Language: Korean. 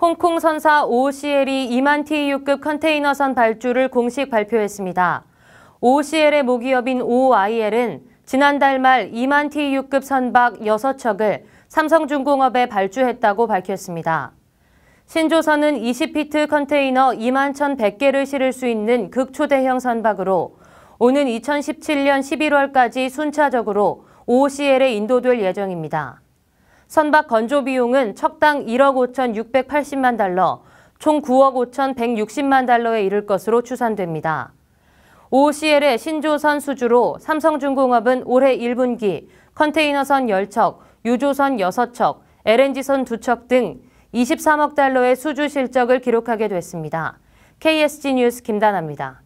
홍콩 선사 OCL이 2만 TEU급 컨테이너선 발주를 공식 발표했습니다. OCL의 모기업인 OIL은 지난달 말 2만 TEU급 선박 6척을 삼성중공업에 발주했다고 밝혔습니다. 신조선은 20피트 컨테이너 2만 1,100개를 실을 수 있는 극초대형 선박으로 오는 2017년 11월까지 순차적으로 OCL에 인도될 예정입니다. 선박 건조 비용은 척당 1억 5,680만 달러, 총 9억 5,160만 달러에 이를 것으로 추산됩니다. o c l 의 신조선 수주로 삼성중공업은 올해 1분기 컨테이너선 10척, 유조선 6척, LNG선 2척 등 23억 달러의 수주 실적을 기록하게 됐습니다. KSG 뉴스 김다나입니다.